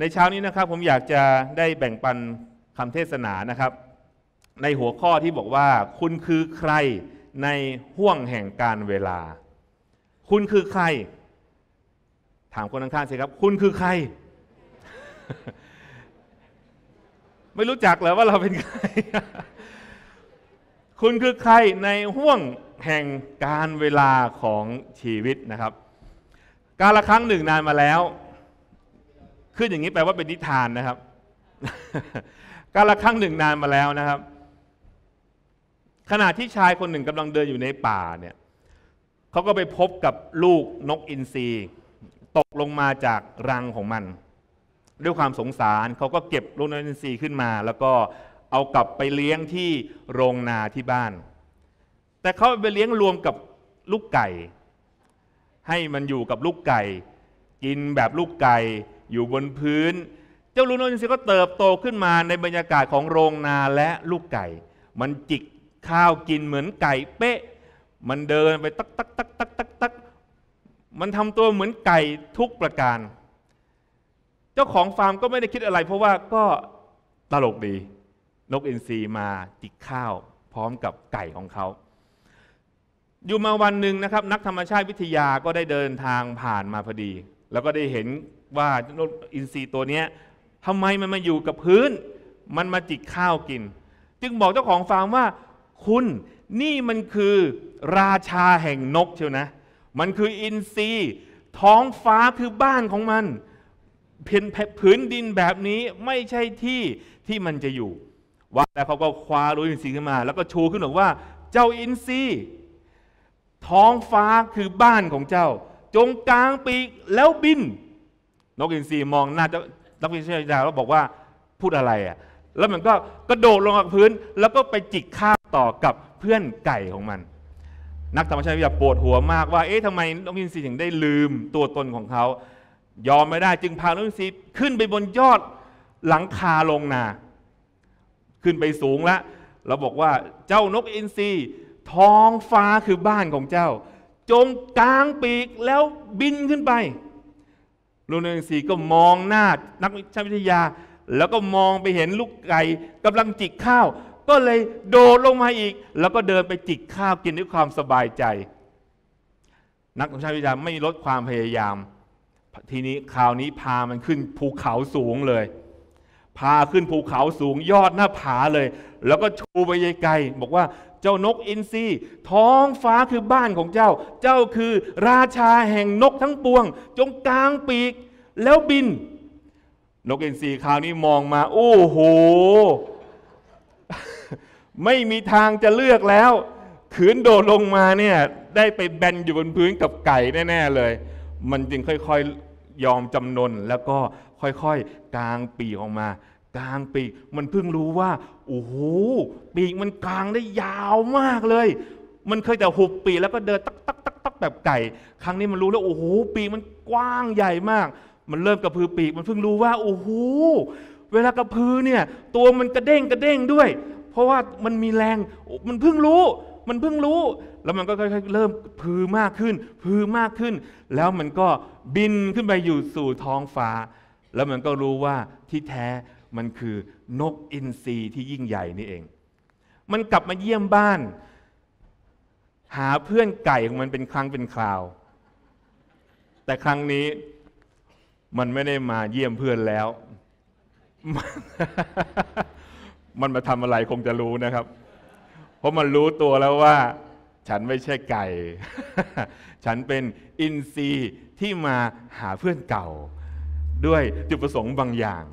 ในเช้านี้นะครับผมอยากจะได้แบ่งปันคำเทศนานะครับ ในหัวข้อที่บอกว่า คุณคือใครในห่วงแห่งการเวลา คุณคือใคร ถามคนข้างๆสิครับ คุณคือใคร ไม่รู้จักเหรอว่าเราเป็นใคร คุณคือใครในห่วงแห่งการเวลาของชีวิตนะครับ การละครั้งหนึ่ง นานมาแล้วขึ้นอย่างนี้แปลว่าเป็นนิทานนะครับ กาละครั้งหนึ่งนานมาแล้วนะครับ ขณะที่ชายคนหนึ่งกำลังเดินอยู่ในป่าเนี่ยเขาก็ไปพบกับลูกนกอินทรีตกลงมาจากรังของมัน ด้วยความสงสารเขาก็เก็บลูกนกอินทรีขึ้นมา แล้วก็เอากลับไปเลี้ยงที่โรงนาที่บ้าน แต่เขาไปเลี้ยงรวมกับลูกไก่ ให้มันอยู่กับลูกไก่ กินแบบลูกไก่อยู่บนพื้น เจ้าลูกน้อินทรีก็เติบโตขึ้นมาในบรรยากาศของโรงนาและลูกไก่ มันจิกข้าวกินเหมือนไก่ เป๊ะ มันเดินไปตักตักตักตักตักตัก มันทำตัวเหมือนไก่ทุกประการ เจ้าของฟาร์มก็ไม่ได้คิดอะไรเพราะว่าก็ตลกดี นกอินทรีมาจิกข้าว พร้อมกับไก่ของเขา อยู่มาวันหนึ่งนะครับ นักธรรมชาติวิทยาก็ได้เดินทางผ่านมาพอดี แล้วก็ได้เห็นว่าอินทรีย์ตัวนี้ทำไมมันมาอยู่กับพื้น มันมาจิกข้าวกิน จึงบอกเจ้าของฟาร์มว่า คุณนี่มันคือราชาแห่งนกเชียวนะมันคืออินทรีย์ท้องฟ้าคือบ้านของมัน เพียนพื้นดินแบบนี้ไม่ใช่ที่ที่มันจะอยู่ว่าแล้วเขาก็คว้ารู้อินทรีย์ขึ้นมา แล้วก็ชูขึ้นบอกว่า เจ้าอินทรีย์ท้องฟ้าคือบ้านของเจ้า จงกลางปีกแล้วบินนกอินทรีมองหน้าเจ้านักวิยาศารแล้วบอกว่าพูดอะไรอ่ะ แล้วมันก็กระโดดลงกับพื้นแล้วก็ไปจิกข้าวต่อกับเพื่อนไก่ของมัน นักธรรมชาติวิทยาปวดหัวมากว่า เอ๊ะทำไม นกอินทรีถึงได้ลืมตัวตนของเขา ยอมไม่ได้จึงพานกอินทรีขึ้นไปบนยอดหลังคาลงนา ขึ้นไปสูงแล้วเราบอกว่าเจ้านกอินทรีท้องฟ้าคือบ้านของเจ้า จงกลางปีกแล้วบินขึ้นไปลูกหนึ่งสีีก็มองหน้านักวิทยา แล้วก็มองไปเห็นลูกไก่กำลังจิกข้าว ก็เลยโดดลงมาอีก แล้วก็เดินไปจิกข้าวกินด้วยความสบายใจ นักวิทยาไม่ลดความพยายาม ทีนี้คราวนี้พามันขึ้นภูเขาสูงเลย พาขึ้นภูเขาสูงยอดหน้าผาเลย แล้วก็ชูไปไกลๆบอกว่าเจ้านกอินทรีท้องฟ้าคือบ้านของเจ้า เจ้าคือราชาแห่งนกทั้งปวง จงกลางปีกแล้วบิน นกอินทรีคราวนี้มองมา โอ้โห ไม่มีทางจะเลือกแล้วขืนโดดลงมาเนี่ยได้ไปแบนอยู่บนพื้นกับไก่แน่ ๆ เลย มันจึงค่อยๆยอมจำนน แล้วก็ค่อย ๆกลางปีออกมากลางปีกมันเพิ่งรู้ว่าโอ้โหปีกมันกลางได้ยาวมากเลย มันเคยแต่หุบปีกแล้วก็เดินตักตักตักตักแบบไก่ ครั้งนี้มันรู้แล้วโอ้โหปีกมันกว้างใหญ่มาก มันเริ่มกระพือปีกมันเพิ่งรู้ว่าโอ้โหเวลากระพือเนี่ย ตัวมันกระเด้งกระเด้งด้วย เพราะว่ามันมีแรงมันเพิ่งรู้ มันเพิ่งรู้ แล้วมันก็ค่อยๆเริ่มพื้มากขึ้น พื้มากขึ้น แล้วมันก็บินขึ้นไปอยู่สู่ท้องฟ้า แล้วมันก็รู้ว่าที่แท้มันคือนกอินทรีที่ยิ่งใหญ่นี่เอง มันกลับมาเยี่ยมบ้าน หาเพื่อนไก่ของมันเป็นครั้งเป็นคราว แต่ครั้งนี้มันไม่ได้มาเยี่ยมเพื่อนแล้ว มันมาทำอะไรคงจะรู้นะครับ เพราะมันรู้ตัวแล้วว่าฉันไม่ใช่ไก่ ฉันเป็นอินทรีที่มาหาเพื่อนเก่า ด้วยจุดประสงค์บางอย่าง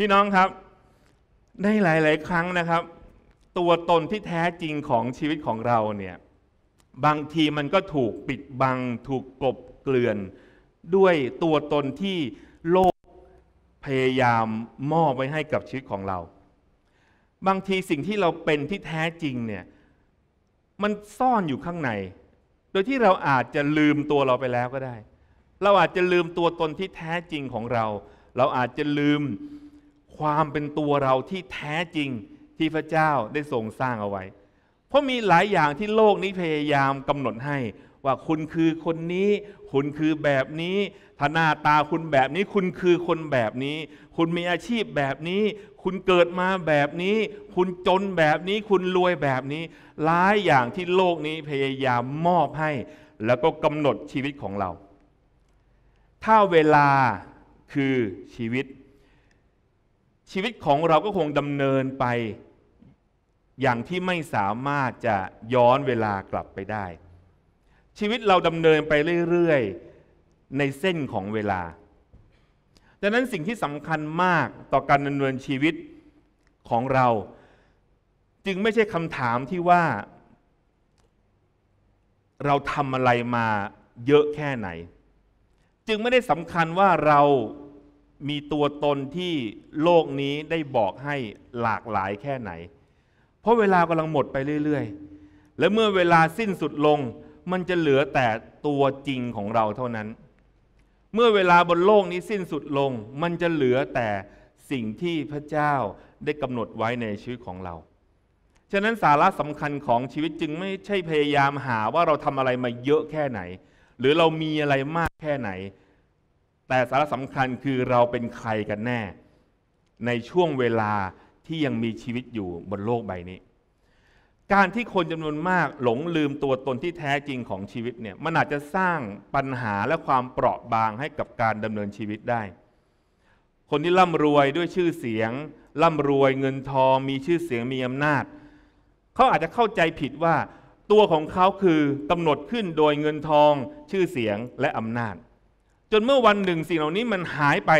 พี่น้องครับในหลาย ๆ ครั้งนะครับ ตัวตนที่แท้จริงของชีวิตของเราเนี่ยบางทีมันก็ถูกปิดบังถูกกลบเกลื่อน ด้วยตัวตนที่โลกพยายามมอบไว้ให้กับชีวิตของเรา บางทีสิ่งที่เราเป็นที่แท้จริงเนี่ยมันซ่อนอยู่ข้างใน โดยที่เราอาจจะลืมตัวเราไปแล้วก็ได้ เราอาจจะลืมตัวตนที่แท้จริงของเรา เราอาจจะลืมความเป็นตัวเราที่แท้จริงที่พระเจ้าได้ทรงสร้างเอาไว้เพราะมีหลายอย่างที่โลกนี้พยายามกำหนดให้ ว่าคุณคือคนนี้ คุณคือแบบนี้หน้าตาคุณแบบนี้คุณคือคนแบบนี้ คุณมีอาชีพแบบนี้ คุณเกิดมาแบบนี้ คุณจนแบบนี้คุณรวยแบบนี้หลายอย่างที่โลกนี้พยายามมอบให้แล้วก็กำหนดชีวิตของเรา ถ้าเวลาคือชีวิตชีวิตของเราก็คงดำเนินไป อย่างที่ไม่สามารถจะย้อนเวลากลับไปได้ ชีวิตเราดำเนินไปเรื่อยๆในเส้นของเวลาดังนั้นสิ่งที่สำคัญมากต่อการดำเนินชีวิตของเรา จึงไม่ใช่คำถามที่ว่า เราทำอะไรมาเยอะแค่ไหน จึงไม่ได้สำคัญว่าเรามีตัวตนที่โลกนี้ได้บอกให้หลากหลายแค่ไหน เพราะเวลากำลังหมดไปเรื่อยๆ และเมื่อเวลาสิ้นสุดลง มันจะเหลือแต่ตัวจริงของเราเท่านั้น เมื่อเวลาบนโลกนี้สิ้นสุดลง มันจะเหลือแต่สิ่งที่พระเจ้าได้กำหนดไว้ในชีวิตของเรา ฉะนั้นสาระสำคัญของชีวิตจึงไม่ใช่พยายามหาว่าเราทำอะไรมาเยอะแค่ไหน หรือเรามีอะไรมากแค่ไหนแต่สาระสำคัญคือเราเป็นใครกันแน่ ในช่วงเวลาที่ยังมีชีวิตอยู่บนโลกใบนี้ การที่คนจำนวนมากหลงลืมตัวตนที่แท้จริงของชีวิตเนี่ยมันอาจจะสร้างปัญหาและความเปราะบางให้กับการดำเนินชีวิตได้ คนที่ร่ำรวยด้วยชื่อเสียงร่ำรวยเงินทองมีชื่อเสียงมีอำนาจ เขาอาจจะเข้าใจผิดว่า ตัวของเขาคือกำหนดขึ้นโดยเงินทอง ชื่อเสียงและอำนาจจนเมื่อวันหนึ่งสิ่งเหล่านี้มันหายไป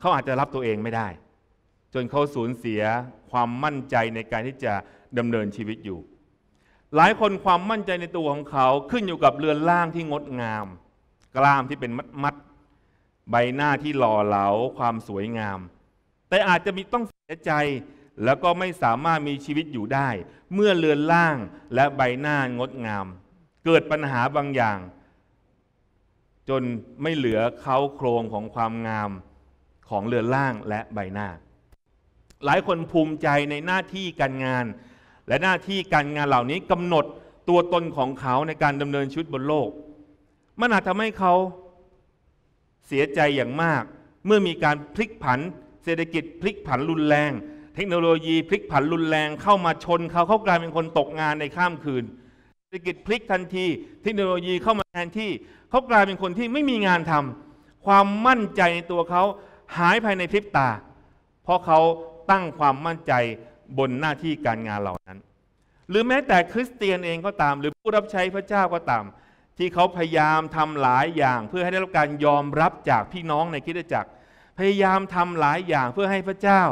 เขาอาจจะรับตัวเองไม่ได้ จนเขาสูญเสียความมั่นใจในการที่จะดำเนินชีวิตอยู่ หลายคนความมั่นใจในตัวของเขาขึ้นอยู่กับเรือนร่างที่งดงาม กล้ามที่เป็นมัดมัดใบหน้าที่หล่อเหลาความสวยงาม แต่อาจจะมีต้องเสียใจแล้วก็ไม่สามารถมีชีวิตอยู่ได้ เมื่อเลือนล่างและใบหน้างดงาม เกิดปัญหาบางอย่างจนไม่เหลือเขาโครงของความงามของเรือนร่างและใบหน้า หลายคนภูมิใจในหน้าที่การงาน และหน้าที่การงานเหล่านี้กำหนดตัวตนของเขาในการดำเนินชีวิตบนโลก มันอาจทำให้เขาเสียใจอย่างมาก เมื่อมีการพลิกผัน เศรษฐกิจพลิกผันรุนแรง เทคโนโลยีพลิกผันรุนแรงเข้ามาชนเขาเขากลายเป็นคนตกงานในข้ามคืนเศรษฐกิจพลิกทันทีเทคโนโลยีเข้ามาแทนที่เขากลายเป็นคนที่ไม่มีงานทำ ความมั่นใจในตัวเขาหายภายในพริบตา เพราะเขาตั้งความมั่นใจบนหน้าที่การงานเหล่านั้น หรือแม้แต่คริสเตียนเองก็ตาม หรือผู้รับใช้พระเจ้าก็ตาม ที่เขาพยายามทำหลายอย่าง เพื่อให้ได้รับการยอมรับจากพี่น้องในคิดจักร พยายามทำหลายอย่างเพื่อให้พระเจ้า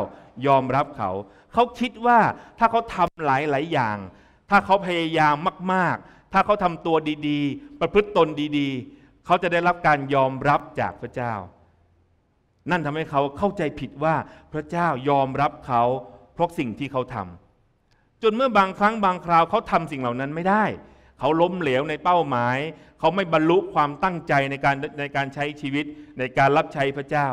ยอมรับเขา เขาคิดว่าถ้าเขาทำหลายหลายอย่าง ถ้าเขาพยายามมากถ้าเขาทำตัวดีๆ ประพฤติตนดี ๆ เขาจะได้รับการยอมรับจากพระเจ้า นั่นทำให้เขาเข้าใจผิดว่าพระเจ้ายอมรับเขาเพราะสิ่งที่เขาทำจนเมื่อบางครั้งบางคราว เขาทำสิ่งเหล่านั้นไม่ได้ เขาล้มเหลวในเป้าหมาย เขาไม่บรรลุความตั้งใจในการในการใช้ชีวิตในการรับใช้พระเจ้า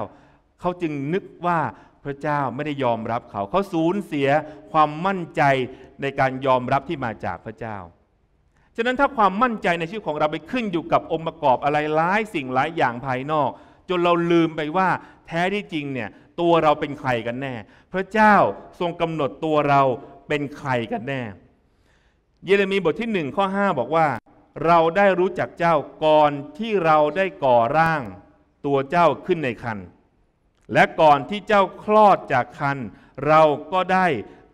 เขาจึงนึกว่าพระเจ้าไม่ได้ยอมรับเขา เขาสูญเสียความมั่นใจในการยอมรับที่มาจากพระเจ้าฉะนั้นถ้าความมั่นใจในชีวิตของเราไปขึ้นอยู่กับองค์ประกอบอะไรหลายสิ่งหลายอย่างภายนอก จนเราลืมไปว่า แท้ที่จริงเนี่ยตัวเราเป็นใครกันแน่ พระเจ้าทรงกำหนดตัวเราเป็นใครกันแน่ เยเรมีบทที่หนึ่งข้อ5บอกว่า เราได้รู้จักเจ้าก่อนที่เราได้ก่อร่างตัวเจ้าขึ้นในคันและก่อนที่เจ้าคลอดจากคันเราก็ได้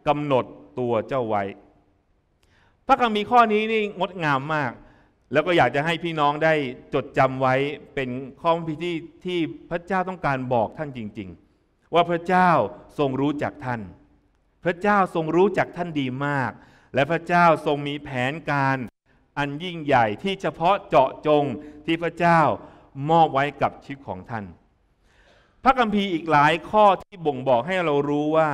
กำหนดตัวเจ้าไว้พระคัมภีร์ข้อนี้นี่งดงามมาก แล้วก็อยากจะให้พี่น้องได้จดจำไว้เป็นข้อพิธีที่พระเจ้าต้องการบอกท่านจริง ๆ ว่าพระเจ้าทรงรู้จักท่าน พระเจ้าทรงรู้จักท่านดีมาก และพระเจ้าทรงมีแผนการ อันยิ่งใหญ่ที่เฉพาะเจาะจงที่พระเจ้ามอบไว้กับชีวิตของท่าน พระคัมภีร์อีกหลายข้อที่บ่งบอกให้เรารู้ว่า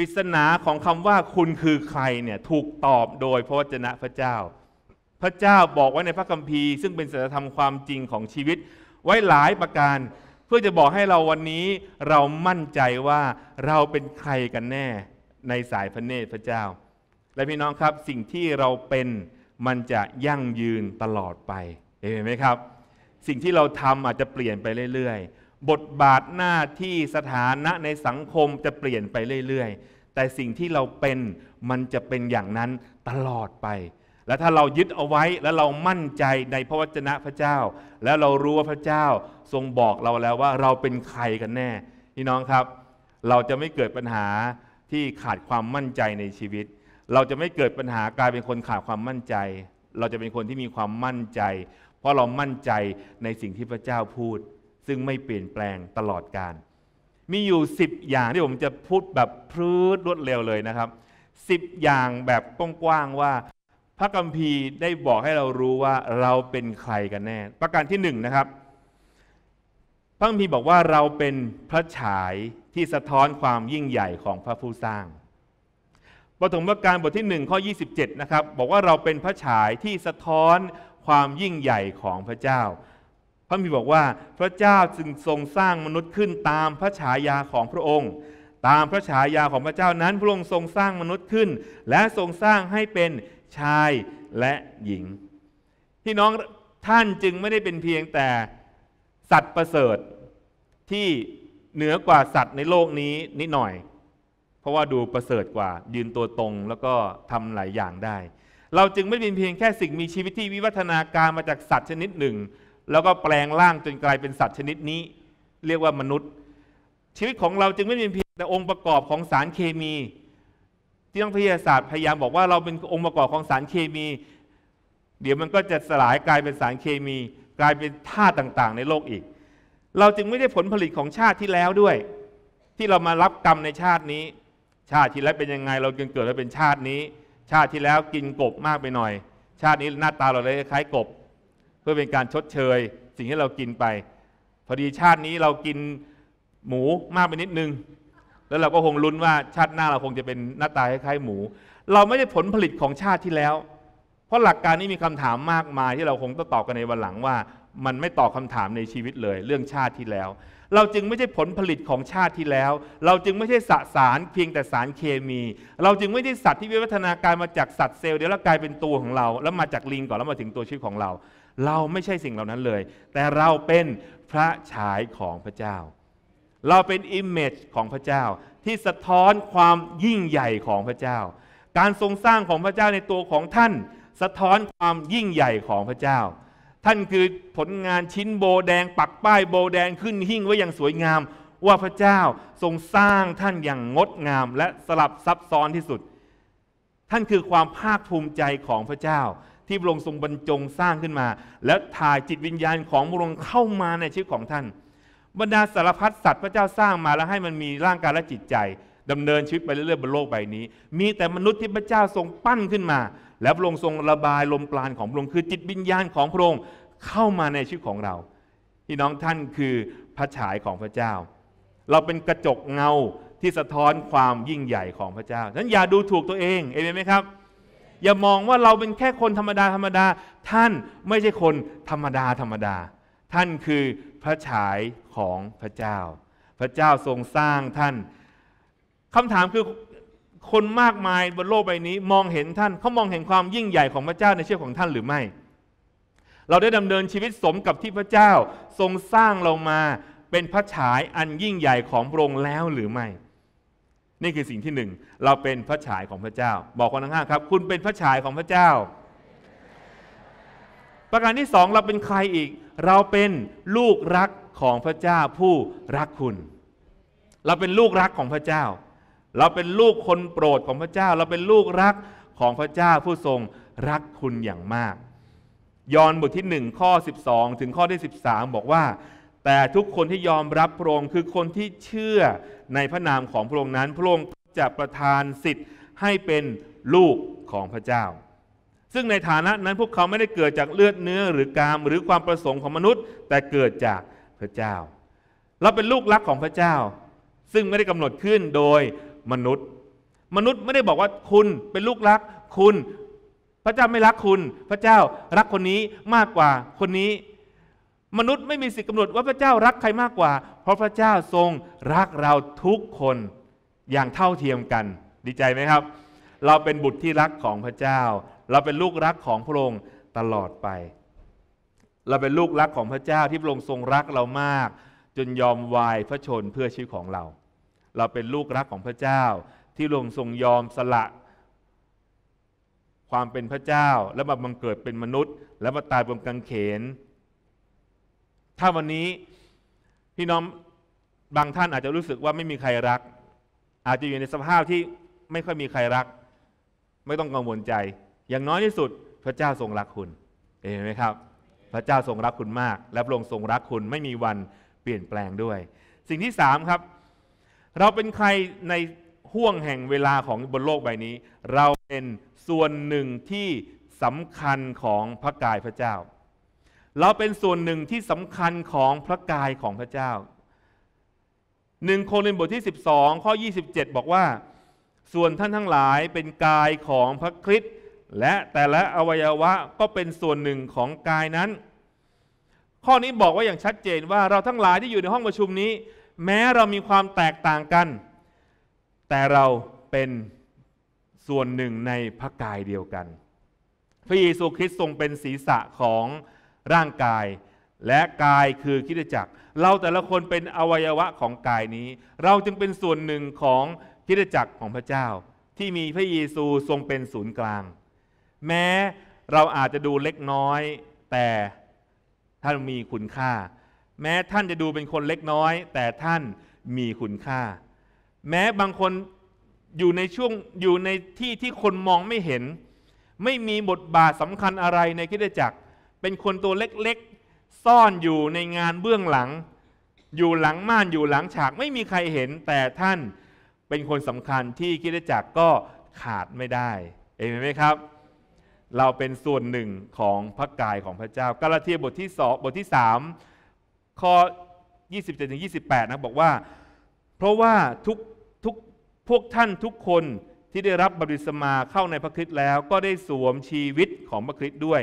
ริศนาของคำว่าคุณคือใครเนี่ยถูกตอบโดยพระวจนะพระเจ้า พระเจ้าบอกไว้ในพระคัมภีร์ซึ่งเป็นสัจธรรมความจริงของชีวิตไว้หลายประการ เพื่อจะบอกให้เราวันนี้เรามั่นใจว่าเราเป็นใครกันแน่ในสายพระเนตรพระเจ้า และพี่น้องครับสิ่งที่เราเป็นมันจะยั่งยืนตลอดไปเห็นไหมครับ สิ่งที่เราทำอาจจะเปลี่ยนไปเรื่อยบทบาทหน้าที่สถานะในสังคมจะเปลี่ยนไปเรื่อยๆ แต่สิ่งที่เราเป็นมันจะเป็นอย่างนั้นตลอดไป และถ้าเรายึดเอาไว้แล้วเรามั่นใจในพระวจนะพระเจ้า แล้วเรารู้ว่าพระเจ้าทรงบอกเราแล้วว่าเราเป็นใครกันแน่พี่น้องครับ เราจะไม่เกิดปัญหาที่ขาดความมั่นใจในชีวิต เราจะไม่เกิดปัญหากลายเป็นคนขาดความมั่นใจ เราจะเป็นคนที่มีความมั่นใจ เพราะเรามั่นใจในสิ่งที่พระเจ้าพูดึ่งไม่เปลี่ยนแปลงตลอดกาลมีอยู่ 10 อย่างที่ผมจะพูดแบบพืดรวดเร็วเลยนะครับ10 อย่างแบบกว้างๆว่า พระกัมภีร์ได้บอกให้เรารู้ว่าเราเป็นใครกันแน่ประการที่หนึ่งนะครับพระกัมพีบอกว่าเราเป็นพระฉายที่สะท้อนความยิ่งใหญ่ของพระผู้สร้างปฐมกาลบทที่1ข้อ27นะครับบอกว่าเราเป็นพระฉายที่สะท้อนความยิ่งใหญ่ของพระเจ้าพระมีบอกว่าพระเจ้าจึงทรงสร้างมนุษย์ขึ้นตามพระฉายาของพระองค์ ตามพระฉายาของพระเจ้านั้นพระองค์ ทรงสร้างมนุษย์ขึ้น และทรงสร้างให้เป็นชายและหญิงพี่น้องท่านจึงไม่ได้เป็นเพียงแต่สัตว์ประเสริฐที่เหนือกว่าสัตว์ในโลกนี้นิดหน่อย เพราะว่าดูประเสริฐกว่ายืนตัวตรงแล้วก็ทำหลายอย่างได้ เราจึงไม่เป็นเพียงแค่สิ่งมีชีวิตที่วิวัฒนาการมาจากสัตว์ชนิดหนึ่งแล้วก็แปลงร่างจนกลายเป็นสัตว์ชนิดนี้ เรียกว่ามนุษย์ ชีวิตของเราจึงไม่เป็นเพียงแต่องค์ประกอบของสารเคมี ที่นักวิทยาศาสตร์พยายามบอกว่าเราเป็นองค์ประกอบของสารเคมี เดี๋ยวมันก็จะสลายกลายเป็นสารเคมี กลายเป็นธาตุต่างๆ ในโลกอีก เราจึงไม่ได้ผลผลิตของชาติที่แล้วด้วย ที่เรามารับกรรมในชาตินี้ ชาติที่แล้วเป็นยังไงเราจึงเกิดมาเป็นชาตินี้ ชาติที่แล้วกินกบมากไปหน่อย ชาตินี้หน้าตาเราเลยคล้ายกบเพื่อเป็นการชดเชย สิ่งที่เรากินไป พอดีชาตินี้เรากินหมูมากไปนิดนึงแล้วเราก็คงลุ้นว่าชาติหน้าเราคงจะเป็นหน้าตาคล้าย ๆ หมู เราไม่ได้ผลผลิตของชาติที่แล้ว เพราะหลักการนี้มีคำถามมากมายที่เราคงต้องตอบกันในวันหลังว่ามันไม่ตอบคาถามในชีวิตเลยเรื่องชาติที่แล้ว เราจึงไม่ใช่ผลผลิตของชาติที่แล้ว เราจึงไม่ใช่สสารเพียงแต่สารเคมี เราจึงไม่ใช่สัตว์ที่วิวัฒนาการมาจากสัตว์เซลล์เดี๋ยวแล้วกลายเป็นตัวของเรา แล้วมาจากลิงก่อนแล้วมาถึงตัวชีวิตของเราเราไม่ใช่สิ่งเหล่านั้นเลย แต่เราเป็นพระฉายของพระเจ้า เราเป็นอิมเมจของพระเจ้าที่สะท้อนความยิ่งใหญ่ของพระเจ้า การทรงสร้างของพระเจ้าในตัวของท่าน สะท้อนความยิ่งใหญ่ของพระเจ้า ท่านคือผลงานชิ้นโบแดงปักป้าย โบแดงขึ้นหิ้งไว้อย่างสวยงาม ว่าพระเจ้าทรงสร้างท่านอย่างงดงามและสลับซับซ้อนที่สุด ท่านคือความภาคภูมิใจของพระเจ้าที่พระองค์ทรงบรรจงสร้างขึ้นมา และถ่ายจิตวิญญาณของพระองค์เข้ามาในชีวิตของท่าน บรรดาสารพัดสัตว์พระเจ้าสร้างมาแล้วให้มันมีร่างกายและจิตใจ ดำเนินชีวิตไปเรื่อยๆบนโลกใบนี้ มีแต่มนุษย์ที่พระเจ้าทรงปั้นขึ้นมา และพระองค์ทรงระบายลมปราณของพระองค์คือจิตวิญญาณของพระองค์เข้ามาในชีวิตของเราพี่น้องท่านคือพระฉายของพระเจ้า เราเป็นกระจกเงาที่สะท้อนความยิ่งใหญ่ของพระเจ้าฉะนั้นอย่าดูถูกตัวเองเอเมนไหมครับอย่ามองว่าเราเป็นแค่คนธรรมดาธรรมดาท่านไม่ใช่คนธรรมดาธรรมดา ท่านคือพระฉายของพระเจ้า พระเจ้าทรงสร้างท่าน คำถามคือคนมากมายบนโลกใบนี้มองเห็นท่านเขามองเห็นความยิ่งใหญ่ของพระเจ้าในชื่อของท่านหรือไม่ เราได้ดำเนินชีวิตสมกับที่พระเจ้าทรงสร้างเรามาเป็นพระฉายอันยิ่งใหญ่ของพระองค์แล้วหรือไม่นี่คือสิ่งที่หนึ่ง เราเป็นพระฉายของพระเจ้า บอกคนทั้งห้าครับ คุณเป็นพระฉายของพระเจ้า ประการที่สอง เราเป็นใครอีก เราเป็นลูกรักของพระเจ้าผู้รักคุณ เราเป็นลูกรักของพระเจ้า เราเป็นลูกคนโปรดของพระเจ้า เราเป็นลูกรักของพระเจ้าผู้ทรงรักคุณอย่างมาก ยอห์นบทที่หนึ่งข้อ12 ถึงข้อที่ 13 บอกว่าแต่ทุกคนที่ยอมรับพระองค์คือคนที่เชื่อในพระนามของพระองค์นั้น พระองค์จะประทานสิทธิ์ให้เป็นลูกของพระเจ้า ซึ่งในฐานะนั้นพวกเขาไม่ได้เกิดจากเลือดเนื้อหรือกามหรือความประสงค์ของมนุษย์แต่เกิดจากพระเจ้า เราเป็นลูกรักของพระเจ้า ซึ่งไม่ได้กำหนดขึ้นโดยมนุษย์ มนุษย์ไม่ได้บอกว่าคุณเป็นลูกรักคุณ พระเจ้าไม่รักคุณ พระเจ้ารักคนนี้มากกว่าคนนี้มนุษย์ไม่มีสิทธิกำหนดว่าพระเจ้ารักใครมากกว่า เพราะพระเจ้าทรงรักเราทุกคนอย่างเท่าเทียมกัน ดีใจไหมครับ เราเป็นบุตรที่รักของพระเจ้า เราเป็นลูกรักของพระองค์ตลอดไป เราเป็นลูกรักของพระเจ้าที่พระองค์ทรงรักเรามาก จนยอมวายพระชนเพื่อชีวิตของเรา เราเป็นลูกรักของพระเจ้าที่พระองค์ทรงยอมสละ ความเป็นพระเจ้าแล้วมาบังเกิดเป็นมนุษย์ แล้วมาตายบนกางเขนถ้าวันนี้พี่น้องบางท่านอาจจะรู้สึกว่าไม่มีใครรัก อาจจะอยู่ในสภาพที่ไม่ค่อยมีใครรัก ไม่ต้องกังวลใจ อย่างน้อยที่สุดพระเจ้าทรงรักคุณเห็นไหมครับ พระเจ้าทรงรักคุณมาก และพระองค์ทรงรักคุณ ไม่มีวันเปลี่ยนแปลงด้วย สิ่งที่สามครับ เราเป็นใครในห่วงแห่งเวลาของบนโลกใบนี้ เราเป็นส่วนหนึ่งที่สำคัญของพระกายพระเจ้าเราเป็นส่วนหนึ่งที่สำคัญของพระกายของพระเจ้า หนึ่งโครินธ์บทที่ 12 ข้อ 27 บอกว่า ส่วนท่านทั้งหลายเป็นกายของพระคริสต์และแต่ละอวัยวะก็เป็นส่วนหนึ่งของกายนั้น ข้อนี้บอกว่าอย่างชัดเจนว่าเราทั้งหลายที่อยู่ในห้องประชุมนี้ แม้เรามีความแตกต่างกัน แต่เราเป็นส่วนหนึ่งในพระกายเดียวกัน พระเยซูคริสต์ทรงเป็นศีรษะของร่างกายและกายคือคิดจักร เราแต่ละคนเป็นอวัยวะของกายนี้ เราจึงเป็นส่วนหนึ่งของคิดจักรของพระเจ้า ที่มีพระเยซูทรงเป็นศูนย์กลาง แม้เราอาจจะดูเล็กน้อยแต่ท่านมีคุณค่า แม้ท่านจะดูเป็นคนเล็กน้อย แต่ท่านมีคุณค่า แม้บางคนอยู่ในช่วงอยู่ในที่ที่คนมองไม่เห็น ไม่มีบทบาทสำคัญอะไรในคิดจักรเป็นคนตัวเล็กๆซ่อนอยู่ในงานเบื้องหลัง อยู่หลังม่านอยู่หลังฉากไม่มีใครเห็นแต่ท่านเป็นคนสำคัญที่คิดจักก็ขาดไม่ได้เองไหมครับ เราเป็นส่วนหนึ่งของพระกายของพระเจ้ากาลาเทียบทที่สองบทที่สามข้อ27ถึง28นะบอกว่า เพราะว่าทุกทุกพวกท่านทุกคนที่ได้รับบัพติศมาเข้าในพระคริสต์แล้วก็ได้สวมชีวิตของพระคริสต์ด้วย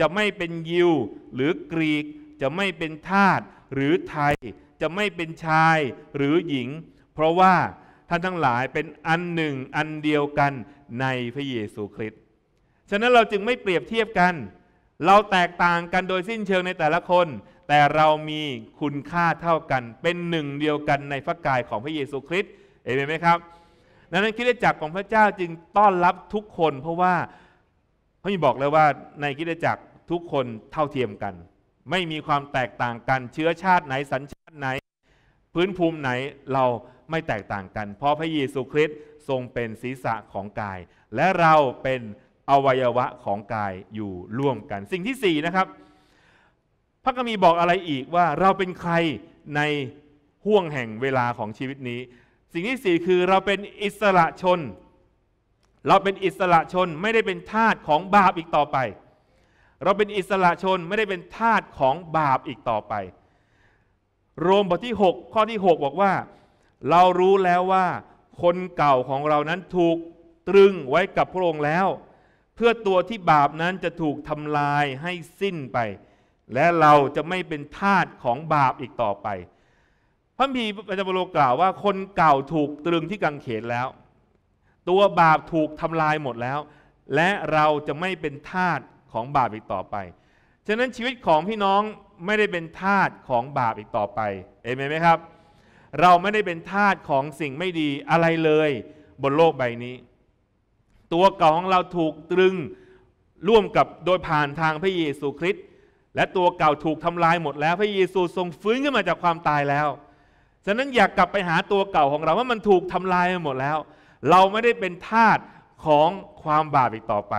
จะไม่เป็นยิวหรือกรีกจะไม่เป็นทาสหรือไทย จะไม่เป็นชายหรือหญิง เพราะว่าท่านทั้งหลายเป็นอันหนึ่งอันเดียวกันในพระเยซูคริสต์ฉะนั้นเราจึงไม่เปรียบเทียบกัน เราแตกต่างกันโดยสิ้นเชิงในแต่ละคน แต่เรามีคุณค่าเท่ากันเป็นหนึ่งเดียวกันในพระกายของพระเยซูคริสต์เห็นไหมครับดังนั้นคิดจักรของพระเจ้าจึงต้อนรับทุกคน เพราะว่าพระมีบอกแล้วว่าในกิจจักรทุกคนเท่าเทียมกัน ไม่มีความแตกต่างกันเชื้อชาติไหนสัญชาติไหน พื้นภูมิไหนเราไม่แตกต่างกัน เพราะพระเยซูคริสต์ทรงเป็นศีรษะของกาย และเราเป็นอวัยวะของกายอยู่ร่วมกัน สิ่งที่4นะครับพระกมีบอกอะไรอีกว่าเราเป็นใครในห่วงแห่งเวลาของชีวิตนี้ สิ่งที่4คือเราเป็นอิสระชนเราเป็นอิสระชนไม่ได้เป็นทาสของบาปอีกต่อไป เราเป็นอิสระชนไม่ได้เป็นทาสของบาปอีกต่อไป โรมบทที่ 6 ข้อที่ 6 บอกว่า เรารู้แล้วว่า คนเก่าของเรานั้นถูกตรึงไว้กับพระองค์แล้ว เพื่อตัวที่บาปนั้นจะถูกทำลายให้สิ้นไป และเราจะไม่เป็นทาสของบาปอีกต่อไปพระมีพระเจ้าโลกล่าวว่าคนเก่าถูกตรึงที่กังเขนแล้วตัวบาปถูกทำลายหมดแล้ว และเราจะไม่เป็นทาสของบาปอีกต่อไป ฉะนั้นชีวิตของพี่น้องไม่ได้เป็นทาสของบาปอีกต่อไป เอเมนไหมครับ เราไม่ได้เป็นทาสของสิ่งไม่ดีอะไรเลย บนโลกใบนี้ ตัวเก่าของเราถูกตรึงร่วมกับโดยผ่านทางพระเยซูคริสต์และตัวเก่าถูกทำลายหมดแล้วพระเยซูทรงฟื้นขึ้นมาจากความตายแล้ว ฉะนั้นอยากกลับไปหาตัวเก่าของเราว่ามันถูกทำลายหมดแล้วเราไม่ได้เป็นทาสของความบาปอีกต่อไป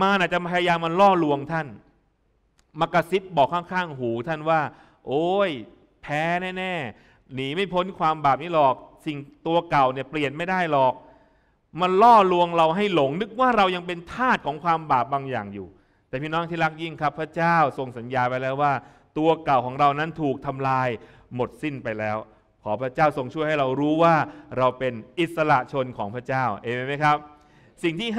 มารอาจจะพยายามมันล่อลวงท่านมากระซิบบอกข้างๆหูท่านว่า โอ้ย แพ้แน่ ๆ หนีไม่พ้นความบาปนี้หรอก สิ่งตัวเก่าเนี่ยเปลี่ยนไม่ได้หรอก มันล่อลวงเราให้หลงนึกว่าเรายังเป็นทาสของความบาปบางอย่างอยู่ แต่พี่น้องที่รักยิ่งครับ พระเจ้าทรงสัญญาไว้แล้วว่า ตัวเก่าของเรานั้นถูกทำลายหมดสิ้นไปแล้วขอพระเจ้าทรงช่วยให้เรารู้ว่าเราเป็นอิสระชนของพระเจ้าเอเมนไหมครับสิ่งที่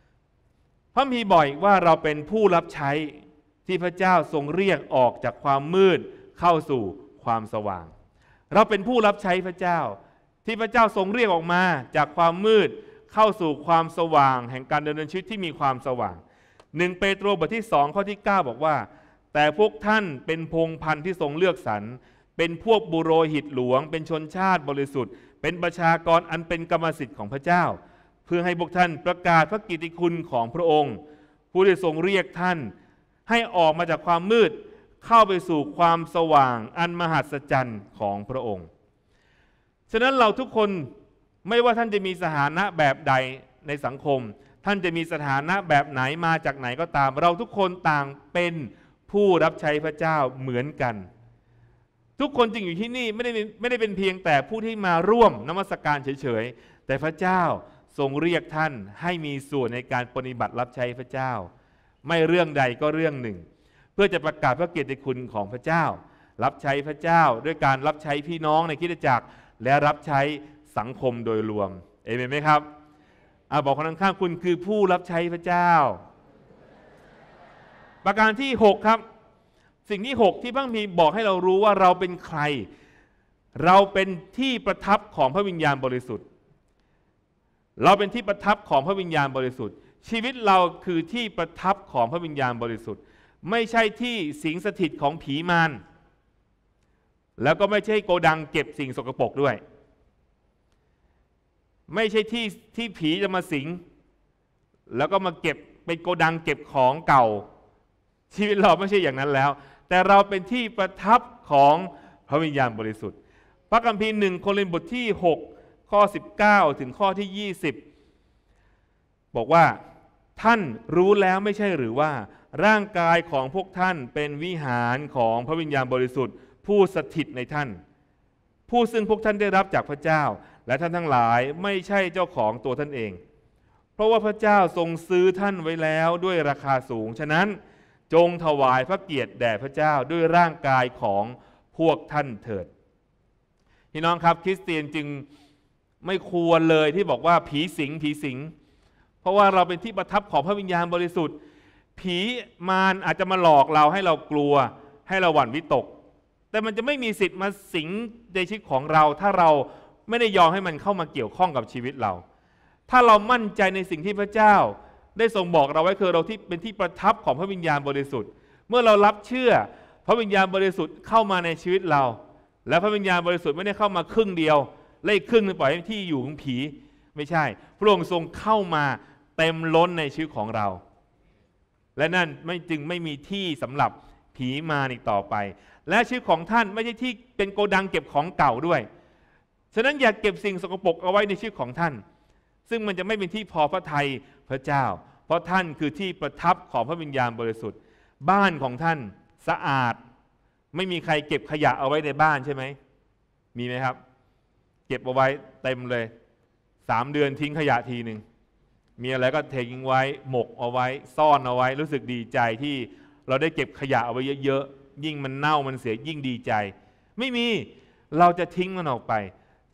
5 พระมีบอกว่าเราเป็นผู้รับใช้ที่พระเจ้าทรงเรียกออกจากความมืดเข้าสู่ความสว่าง เราเป็นผู้รับใช้พระเจ้าที่พระเจ้าทรงเรียกออกมา จากความมืดเข้าสู่ความสว่างแห่งการดำเนินชีวิตที่มีความสว่างหนึ่งเปโตรบทที่สองข้อที่9บอกว่า แต่พวกท่านเป็นพงพันธุ์ที่ทรงเลือกสรรเป็นพวกบุโรหิตหลวง เป็นชนชาติบริสุทธิ์ เป็นประชากรอันเป็นกรรมสิทธิ์ของพระเจ้า เพื่อให้พวกท่านประกาศพระกิตติคุณของพระองค์ ผู้ได้ทรงเรียกท่านให้ออกมาจากความมืดเข้าไปสู่ความสว่างอันมหัศจรรย์ของพระองค์ ฉะนั้นเราทุกคนไม่ว่าท่านจะมีสถานะแบบใดในสังคม ท่านจะมีสถานะแบบไหนมาจากไหนก็ตาม เราทุกคนต่างเป็นผู้รับใช้พระเจ้าเหมือนกันทุกคนจึงอยู่ที่นี่ไม่ได้ไม่ได้เป็นเพียงแต่ผู้ที่มาร่วมนมัสการเฉยๆ แต่พระเจ้าทรงเรียกท่านให้มีส่วนในการปฏิบัติรับใช้พระเจ้า ไม่เรื่องใดก็เรื่องหนึ่ง เพื่อจะประกาศพระเกียรติคุณของพระเจ้า รับใช้พระเจ้าด้วยการรับใช้พี่น้องในคิดจักรและรับใช้สังคมโดยรวมเอเมนไหมครับอาบอกคนข้างคุณคือผู้รับใช้พระเจ้า ประการที่ 6 ครับสิ่งที่6ที่พระมีบอกให้เรารู้ว่าเราเป็นใคร เราเป็นที่ประทับของพระวิญญาณบริสุทธิ์ เราเป็นที่ประทับของพระวิญญาณบริสุทธิ์ ชีวิตเราคือที่ประทับของพระวิญญาณบริสุทธิ์ ไม่ใช่ที่สิงสถิตของผี มารแล้วก็ไม่ใช่โกดังเก็บสิ่งสกปรกด้วย ไม่ใช่ที่ที่ผีจะมาสิง แล้วก็มาเก็บเป็นโกดังเก็บของเก่า ชีวิตเราไม่ใช่อย่างนั้นแล้วแต่เราเป็นที่ประทับของพระวิญญาณบริสุทธิ์ พระคัมภีร์หนึ่งโครินธ์บทที่6ข้อ19 ถึงข้อที่ 20 บอกว่าท่านรู้แล้วไม่ใช่หรือว่าร่างกายของพวกท่านเป็นวิหารของพระวิญญาณบริสุทธิ์ผู้สถิตในท่าน ผู้ซึ่งพวกท่านได้รับจากพระเจ้า และท่านทั้งหลายไม่ใช่เจ้าของตัวท่านเอง เพราะว่าพระเจ้าทรงซื้อท่านไว้แล้วด้วยราคาสูงฉะนั้นจงถวายพระเกียรติแด่พระเจ้าด้วยร่างกายของพวกท่านเถิดพี่น้องครับคริสเตียนจึงไม่ควรเลยที่บอกว่าผีสิงผีสิง เพราะว่าเราเป็นที่ประทับของพระวิญญาณบริสุทธิ์ ผีมารอาจจะมาหลอกเราให้เรากลัวให้เราหวั่นวิตก แต่มันจะไม่มีสิทธิ์มาสิงในชีวิตของเรา ถ้าเราไม่ได้ยอมให้มันเข้ามาเกี่ยวข้องกับชีวิตเรา ถ้าเรามั่นใจในสิ่งที่พระเจ้าได้ทรงบอกเราไว้คือเราที่เป็นที่ประทับของพระวิญญาณบริสุทธิ์ เมื่อเรารับเชื่อพระวิญญาณบริสุทธิ์เข้ามาในชีวิตเรา และพระวิญญาณบริสุทธิ์ไม่ได้เข้ามาครึ่งเดียวเลขครึ่งงปล่อยให้ที่อยู่ของผีไม่ใช่ พระองค์ทรงเข้ามาเต็มล้นในชีวิตของเรา และนั่นไม่จึงไม่มีที่สำหรับผีมาอีกต่อไป และชีวิตของท่านไม่ใช่ที่เป็นโกดังเก็บของเก่าด้วยฉะนั้นอย่ากเก็บสิ่งสกปรกเอาไว้ในชีวิตของท่าน ซึ่งมันจะไม่เป็นที่พอพระทัยพระเจ้า เพราะท่านคือที่ประทับของพระวิญญาณบริสุทธิ์ บ้านของท่านสะอาด ไม่มีใครเก็บขยะเอาไว้ในบ้านใช่ไหม มีไหมครับ เก็บเอาไว้เต็มเลย สามเดือนทิ้งขยะทีหนึ่ง มีอะไรก็เทิ้งไว้ หมกเอาไว้ ซ่อนเอาไว้ รู้สึกดีใจที่เราได้เก็บขยะเอาไว้เยอะๆ ยิ่งมันเน่ามันเสียยิ่งดีใจ ไม่มี เราจะทิ้งมันออกไป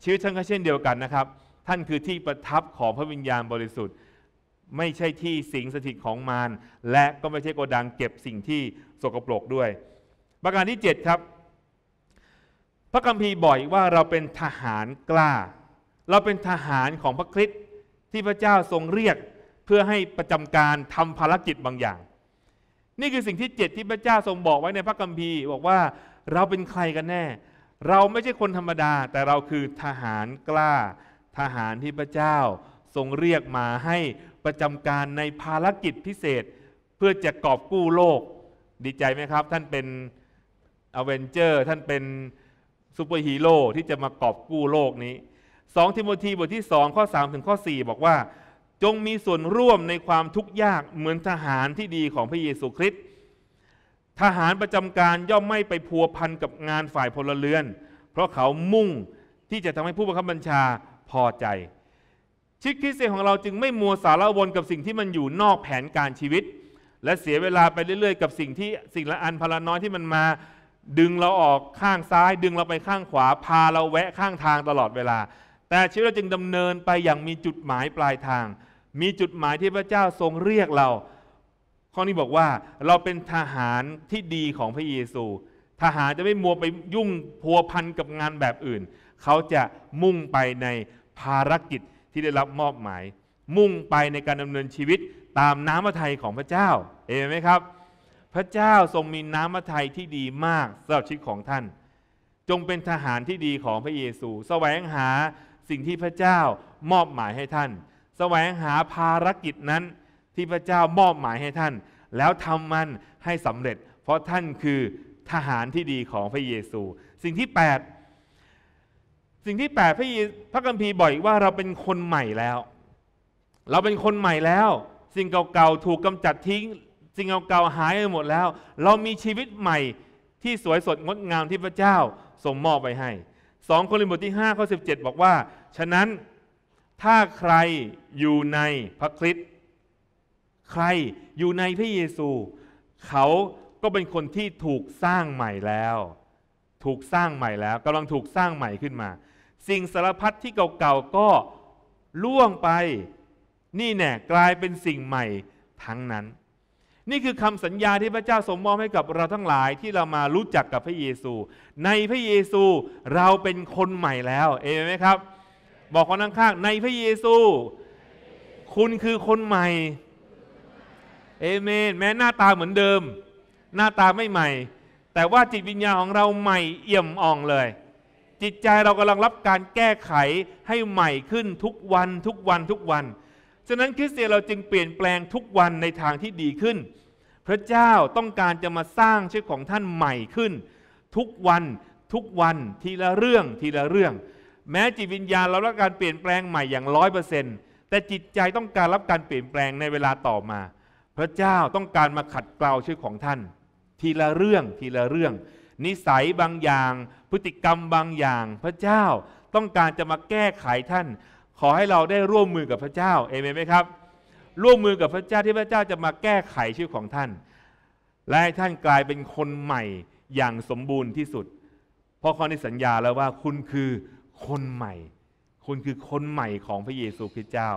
ชีวิตท่านก็เช่นเดียวกันนะครับ ท่านคือที่ประทับของพระวิญญาณบริสุทธิ์ไม่ใช่ที่สิงสถิตของมารและก็ไม่ใช่โกดังเก็บสิ่งที่สกปรกด้วย ประการที่ 7 ครับ พระคัมภีร์บอกว่าเราเป็นทหารกล้า เราเป็นทหารของพระคริสต์ที่พระเจ้าทรงเรียก เพื่อให้ประจำการทำภารกิจบางอย่าง นี่คือสิ่งที่7ที่พระเจ้าทรงบอกไว้ในพระคัมภีร์ บอกว่าเราเป็นใครกันแน่ เราไม่ใช่คนธรรมดา แต่เราคือทหารกล้า ทหารที่พระเจ้าทรงเรียกมาให้ประจำการในภารกิจพิเศษเพื่อจะกอบกู้โลกดีใจไหมครับ ท่านเป็นอเวนเจอร์ท่านเป็นซูเปอร์ฮีโร่ที่จะมากอบกู้โลกนี้2ทิโมธีบทที่ 2 ข้อ 3 ถึงข้อ 4 บอกว่าจงมีส่วนร่วมในความทุกข์ยากเหมือนทหารที่ดีของพระเยซูคริสต์ทหารประจำการย่อมไม่ไปพัวพันกับงานฝ่ายพลเรือน เพราะเขามุ่งที่จะทำให้ผู้บังคับบัญชาพอใจชิตคิสเตียของเราจึงไม่มัวสารวนกับสิ่งที่มันอยู่นอกแผนการชีวิต และเสียเวลาไปเรื่อยๆกับสิ่งที่สิ่งละอันพลาน้อยที่มันมา ดึงเราออกข้างซ้าย ดึงเราไปข้างขวาพาเราแวะข้างทางตลอดเวลา แต่ชีวิตเราจึงดำเนินไปอย่างมีจุดหมายปลายทาง มีจุดหมายที่พระเจ้าทรงเรียกเรา ข้อนี้บอกว่าเราเป็นทหารที่ดีของพระเยซู ทหารจะไม่มัวไปยุ่งพัวพันกับงานแบบอื่น เขาจะมุ่งไปในภารกิจที่ได้รับมอบหมาย มุ่งไปในการดำเนินชีวิตตามน้ำพระทัยของพระเจ้าเอไหมครับ พระเจ้าทรงมีน้ำพระทัยที่ดีมากสำหรับชีวิตของท่าน จงเป็นทหารที่ดีของพระเยซู แสวงหาสิ่งที่พระเจ้ามอบหมายให้ท่าน แสวงหาภารกิจนั้นที่พระเจ้ามอบหมายให้ท่าน แล้วทำมันให้สำเร็จ เพราะท่านคือทหารที่ดีของพระเยซู สิ่งที่8สิ่งที่แปดพระพระกัมพีบอกว่าเราเป็นคนใหม่แล้ว เราเป็นคนใหม่แล้ว สิ่งเก่าๆถูกกำจัดทิ้งสิ่งเก่าๆหายไปหมดแล้ว เรามีชีวิตใหม่ที่สวยสดงดงามที่พระเจ้าสมมอบไปให้สองโครินธ์บทที่5ข้อ17บอกว่าฉะนั้นถ้าใครอยู่ในพระคริสต์ใครอยู่ในพระเยซู เขาก็เป็นคนที่ถูกสร้างใหม่แล้ว ถูกสร้างใหม่แล้วกำลังถูกสร้างใหม่ขึ้นมาสิ่งสารพัดที่เก่าๆ ก็ล่วงไปนี่แน่กลายเป็นสิ่งใหม่ทั้งนั้น นี่คือคำสัญญาที่พระเจ้าสมมอบให้กับเราทั้งหลายที่เรามารู้จักกับพระเยซู ในพระเยซูเราเป็นคนใหม่แล้วเอเมนไหมครับ บอกคนข้างๆในพระเยซู คุณคือคนใหม่เอเมน แม้หน้าตาเหมือนเดิม หน้าตาไม่ใหม่ แต่ว่าจิตวิญญาณของเราใหม่เอี่ยมอ่องเลยจิตใจเรากำลังรับการแก้ไขให้ใหม่ขึ้น ทุกวัน ทุกวันทุกวัน ฉะนั้นคริสเตียนเราจึงเปลี่ยนแปลงทุกวันในทางที่ดีขึ้น พระเจ้าต้องการจะมาสร้างชีวิตของท่านใหม่ขึ้น ทุกวัน ทุกวัน ทีละเรื่อง ทีละเรื่อง แม้จิตวิญญาณเรารับการเปลี่ยนแปลงใหม่อย่างร้อยเปอร์เซ็นต์แต่จิตใจต้องการรับการเปลี่ยนแปลงในเวลาต่อมา พระเจ้าต้องการมาขัดเกลาชีวิตของท่าน ทีละเรื่อง ทีละเรื่องนิสัยบางอย่าง พฤติกรรมบางอย่างพระเจ้าต้องการจะมาแก้ไขท่าน ขอให้เราได้ร่วมมือกับพระเจ้าเอเมนไหมครับ ร่วมมือกับพระเจ้าที่พระเจ้าจะมาแก้ไขชีวิตของท่าน และให้ท่านกลายเป็นคนใหม่อย่างสมบูรณ์ที่สุด เพราะข้ในสัญญาแล้วว่าคุณคือคนใหม่ คุณคือคนใหม่ของพระเยซูคริสต์เจ้า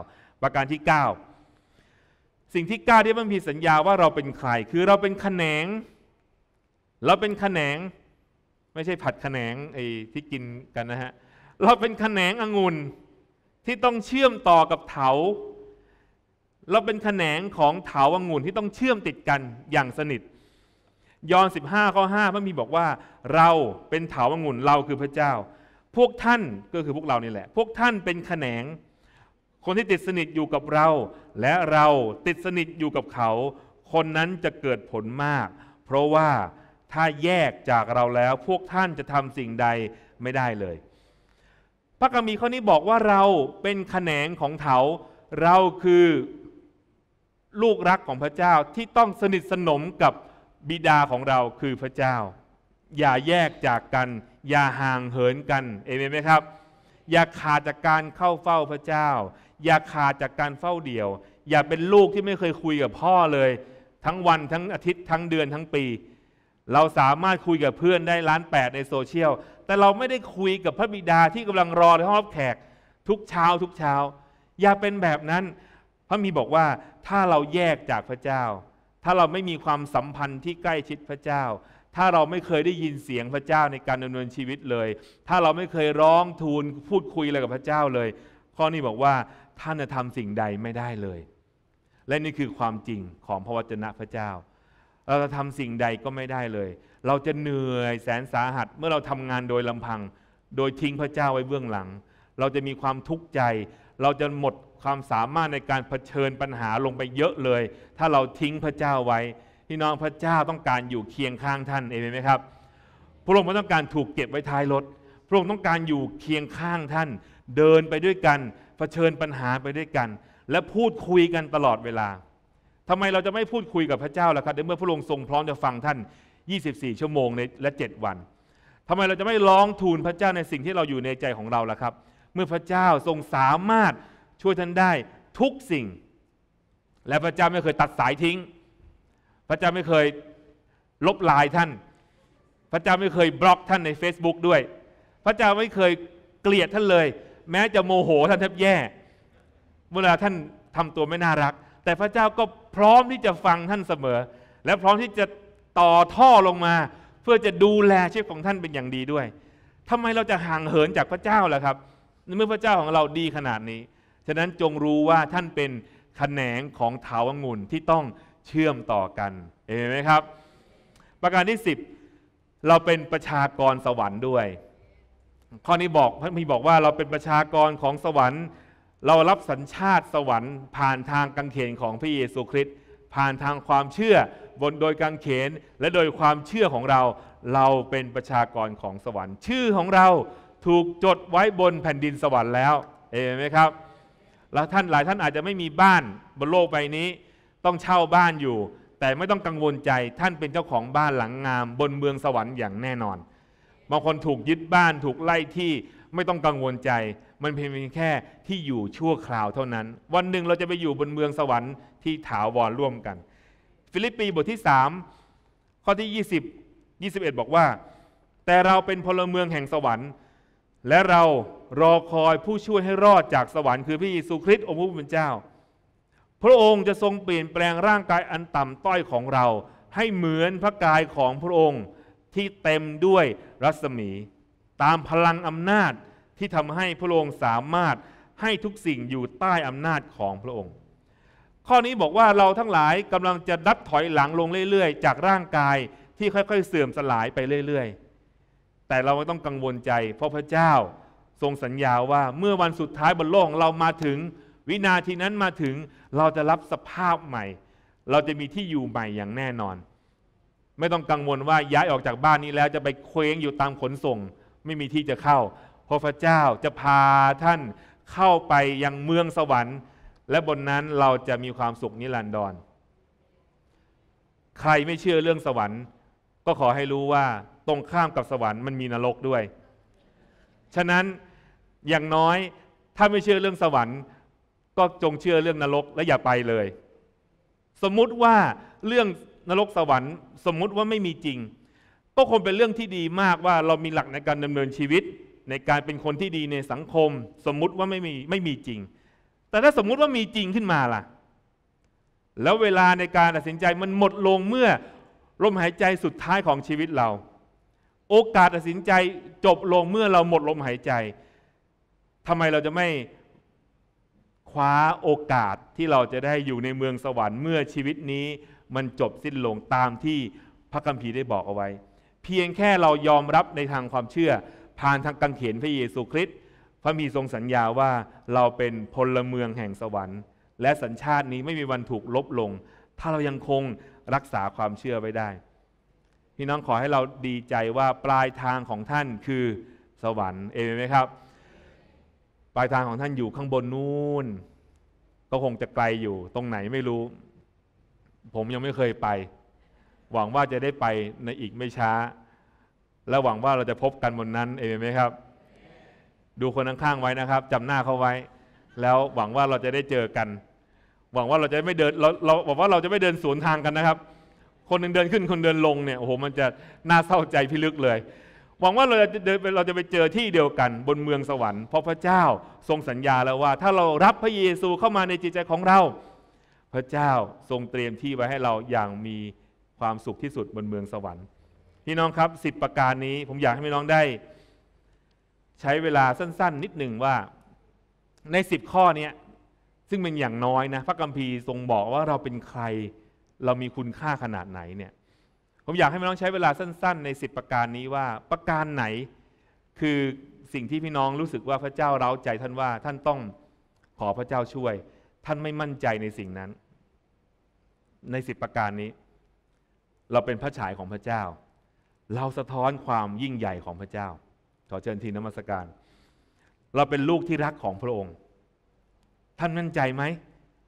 ประการที่ 9 สิ่งที่9ที่พระพีสัญญาว่าเราเป็นใครคือเราเป็นขแขนงเราเป็นขแขนง ไม่ใช่ผัดขแขนงไอ้ที่กินกันนะฮะ เราเป็นขแขนงองุ่นที่ต้องเชื่อมต่อกับเถา เราเป็นขแขนงของเถาองุ่นที่ต้องเชื่อมติดกันอย่างสนิท ยอห์นสิบห้าข้อห้าพระมีบอกว่า เราเป็นเถาองุ่นเราคือพระเจ้า พวกท่านก็คือพวกเรานี่แหละ พวกท่านเป็นขแขนง คนที่ติดสนิทอยู่กับเรา และเราติดสนิทอยู่กับเขา คนนั้นจะเกิดผลมาก เพราะว่าถ้าแยกจากเราแล้วพวกท่านจะทำสิ่งใดไม่ได้เลย พระกามีข้อนี้บอกว่าเราเป็นแขนงของเถาเราคือลูกรักของพระเจ้าที่ต้องสนิทสนมกับบิดาของเราคือพระเจ้า อย่าแยกจากกัน อย่าห่างเหินกัน เอเมนไหมครับ อย่าขาดจากการเข้าเฝ้าพระเจ้า อย่าขาดจากการเฝ้าเดี่ยว อย่าเป็นลูกที่ไม่เคยคุยกับพ่อเลย ทั้งวันทั้งอาทิตย์ทั้งเดือนทั้งปีเราสามารถคุยกับเพื่อนได้ล้านแปดในโซเชียล แต่เราไม่ได้คุยกับพระบิดาที่กำลังรอในห้องรับแขก ทุกเช้า ทุกเช้า อย่าเป็นแบบนั้น พระมีบอกว่าถ้าเราแยกจากพระเจ้า ถ้าเราไม่มีความสัมพันธ์ที่ใกล้ชิดพระเจ้า ถ้าเราไม่เคยได้ยินเสียงพระเจ้าในการดำเนินชีวิตเลย ถ้าเราไม่เคยร้องทูลพูดคุยอะไรกับพระเจ้าเลย ข้อนี้บอกว่าท่านจะทำสิ่งใดไม่ได้เลย และนี่คือความจริงของพระวจนะพระเจ้าเราจะทำสิ่งใดก็ไม่ได้เลย เราจะเหนื่อยแสนสาหัสเมื่อเราทำงานโดยลำพัง โดยทิ้งพระเจ้าไว้เบื้องหลัง เราจะมีความทุกข์ใจ เราจะหมดความสามารถในการเผชิญปัญหาลงไปเยอะเลย ถ้าเราทิ้งพระเจ้าไว้พี่น้องพระเจ้าต้องการอยู่เคียงข้างท่านเองไหมครับพระองค์ไม่ต้องการถูกเก็บไว้ท้ายรถพระองค์ต้องการอยู่เคียงข้างท่านเดินไปด้วยกันเผชิญปัญหาไปด้วยกัน และพูดคุยกันตลอดเวลาทำไมเราจะไม่พูดคุยกับพระเจ้าล่ะครับในเมื่อพระองค์ทรงพร้อมจะฟังท่าน 24 ชั่วโมงในและ 7 วันทำไมเราจะไม่ร้องทูลพระเจ้าในสิ่งที่เราอยู่ในใจของเราล่ะครับ เมื่อพระเจ้าทรงสามารถช่วยท่านได้ทุกสิ่ง และพระเจ้าไม่เคยตัดสายทิ้ง พระเจ้าไม่เคยลบลายท่าน พระเจ้าไม่เคยบล็อกท่านใน Facebook ด้วย พระเจ้าไม่เคยเกลียดท่านเลย แม้จะโมโหท่านแทบแย่ เวลาท่านทำตัวไม่น่ารักแต่พระเจ้าก็พร้อมที่จะฟังท่านเสมอ และพร้อมที่จะต่อท่อลงมา เพื่อจะดูแลชีวิตของท่านเป็นอย่างดีด้วย ทำไมเราจะห่างเหินจากพระเจ้าล่ะครับเมื่อพระเจ้าของเราดีขนาดนี้ฉะนั้นจงรู้ว่าท่านเป็นขแขนงของเถาวงุ่นที่ต้องเชื่อมต่อกันเห็นไหมครับประการที่ 10 เราเป็นประชากรสวรรค์ด้วยข้อนี้บอกพระมีบอกว่าเราเป็นประชากรของสวรรค์เรารับสัญชาติสวรรค์ ผ่านทางกังเขนของพระเยซูคริสต์ผ่านทางความเชื่อบนโดยกังเขน และโดยความเชื่อของเราเราเป็นประชากรของสวรรค์ ชื่อของเราถูกจดไว้บนแผ่นดินสวรรค์แล้วเอไหมครับแล้วท่านหลายท่านอาจจะไม่มีบ้าน บนโลกใบนี้ ต้องเช่าบ้านอยู่ แต่ไม่ต้องกังวลใจท่านเป็นเจ้าของบ้านหลังงาม บนเมืองสวรรค์อย่างแน่นอน บางคนถูกยึดบ้านถูกไล่ที่ไม่ต้องกังวลใจมันเพียงแค่ที่อยู่ชั่วคราวเท่านั้น วันหนึ่งเราจะไปอยู่บนเมืองสวรรค์ที่ถาวรร่วมกัน ฟิลิปปีบทที่ 3 ข้อที่ 20 21 บอกว่า แต่เราเป็นพลเมืองแห่งสวรรค์ และเรารอคอยผู้ช่วยให้รอดจากสวรรค์คือพระเยซูคริสต์องค์พระผู้เป็นเจ้า พระองค์จะทรงเปลี่ยนแปลงร่างกายอันต่ำต้อยของเรา ให้เหมือนพระกายของพระองค์ที่เต็มด้วยรัศมี ตามพลังอำนาจที่ทำให้พระองค์สามารถให้ทุกสิ่งอยู่ใต้อำนาจของพระองค์ ข้อนี้บอกว่าเราทั้งหลายกำลังจะดับถอยหลังลงเรื่อยๆ จากร่างกายที่ค่อยๆ เสื่อมสลายไปเรื่อย ๆ แต่เราไม่ต้องกังวลใจ เพราะพระเจ้าทรงสัญญาว่าเมื่อวันสุดท้ายบนโลกเรามาถึงวินาทีนั้นมาถึงเราจะรับสภาพใหม่ เราจะมีที่อยู่ใหม่อย่างแน่นอน ไม่ต้องกังวลว่าย้ายออกจากบ้านนี้แล้วจะไปเคว้งอยู่ตามขนส่งไม่มีที่จะเข้าพราะพระเจ้าจะพาท่านเข้าไปยังเมืองสวรรค์ และบนนั้นเราจะมีความสุขนิรันดรใครไม่เชื่อเรื่องสวรรค์ ก็ขอให้รู้ว่าตรงข้ามกับสวรรค์มันมีนรกด้วย ฉะนั้นอย่างน้อยถ้าไม่เชื่อเรื่องสวรรค์ ก็จงเชื่อเรื่องนรกและอย่าไปเลย สมมุติว่าเรื่องนรกสวรรค์สมมุติว่าไม่มีจริงก็คงเป็นเรื่องที่ดีมากว่าเรามีหลักในการดำเนินชีวิตในการเป็นคนที่ดีในสังคมสมมุติว่าไม่มีไม่มีจริง แต่ถ้าสมมุติว่ามีจริงขึ้นมาล่ะ แล้วเวลาในการตัดสินใจมันหมดลงเมื่อลมหายใจสุดท้ายของชีวิตเรา โอกาสตัดสินใจจบลงเมื่อเราหมดลมหายใจทำไมเราจะไม่คว้าโอกาสที่เราจะได้อยู่ในเมืองสวรรค์เมื่อชีวิตนี้มันจบสิ้นลงตามที่พระคัมภีร์ได้บอกเอาไว้ เพียงแค่เรายอมรับในทางความเชื่อผ่านทางกังเขนพระเยซูคริสต์พระมีทรงสัญญาว่าเราเป็นพลเมืองแห่งสวรรค์ และสัญชาตินี้ไม่มีวันถูกลบลง ถ้าเรายังคงรักษาความเชื่อไว้ได้ พี่น้องขอให้เราดีใจว่าปลายทางของท่านคือสวรรค์เองไหมครับ ปลายทางของท่านอยู่ข้างบนนู่น ก็คงจะไกลอยู่ ตรงไหนไม่รู้ ผมยังไม่เคยไป หวังว่าจะได้ไปในอีกไม่ช้าและหวังว่าเราจะพบกันบนนั้นเองไหมครับ ดูคนข้างๆไว้นะครับ จำหน้าเขาไว้ แล้วหวังว่าเราจะได้เจอกัน หวังว่าเราจะไม่เดินเราเราวว่าเราจะไม่เดินสวนทางกันนะครับ คนหนึ่งเดินขึ้นคนเดินลงเนี่ยโอ้โหมันจะน่าเศร้าใจพิลึกเลย หวังว่าเราจะเราจะไปเจอที่เดียวกันบนเมืองสวรรค์ เพราะพระเจ้าทรงสัญญาแล้วว่า ถ้าเรารับพระเยซูเข้ามาในจิตใจของเราพระเจ้าทรงเตรียมที่ไว้ให้เราอย่างมีความสุขที่สุดบนเมืองสวรรค์พี่น้องครับสิบประการนี้ผมอยากให้พี่น้องได้ ใช้เวลาสั้น ๆ นิดหนึ่งว่าในสิบข้อเนี้ยซึ่งเป็นอย่างน้อยนะพระกัมพีทรงบอกว่าเราเป็นใคร เรามีคุณค่าขนาดไหนเนี่ยผมอยากให้พี่น้องใช้เวลาสั้น ๆ ในสิบประการนี้ว่าประการไหนคือสิ่งที่พี่น้องรู้สึกว่าพระเจ้าเร้าใจท่านว่าท่านต้องขอพระเจ้าช่วยท่านไม่มั่นใจในสิ่งนั้น ในสิบประการนี้ เราเป็นพระฉายของพระเจ้าเราสะท้อนความยิ่งใหญ่ของพระเจ้า ขอเชิญทีนมัสการ เราเป็นลูกที่รักของพระองค์ ท่านมั่นใจไหม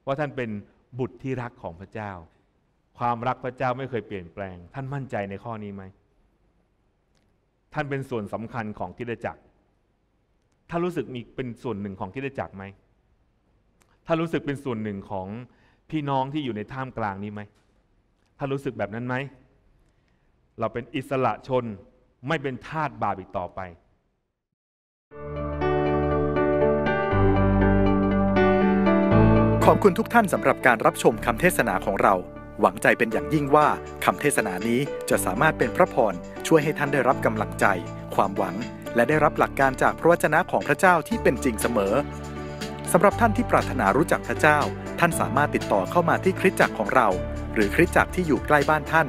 ว่าท่านเป็นบุตรที่รักของพระเจ้า ความรักพระเจ้าไม่เคยเปลี่ยนแปลง ท่านมั่นใจในข้อนี้ไหม ท่านเป็นส่วนสำคัญของกิจจักรท่านรู้สึกมีเป็นส่วนหนึ่งของกิจจักรไหมท่านรู้สึกเป็นส่วนหนึ่งของพี่น้องที่อยู่ในท่ามกลางนี้ไหมท่านรู้สึกแบบนั้นไหมเราเป็นอิสระชนไม่เป็นทาสบาปอีกต่อไป ขอบคุณทุกท่านสำหรับการรับชมคำเทศนาของเรา หวังใจเป็นอย่างยิ่งว่าคำเทศนานี้จะสามารถเป็นพระพร ช่วยให้ท่านได้รับกำลังใจ ความหวัง และได้รับหลักการจากพระวจนะของพระเจ้าที่เป็นจริงเสมอสำหรับท่านที่ปรารถนารู้จักพระเจ้า ท่านสามารถติดต่อเข้ามาที่คริสตจักรของเรา หรือคริสตจักรที่อยู่ใกล้บ้านท่าน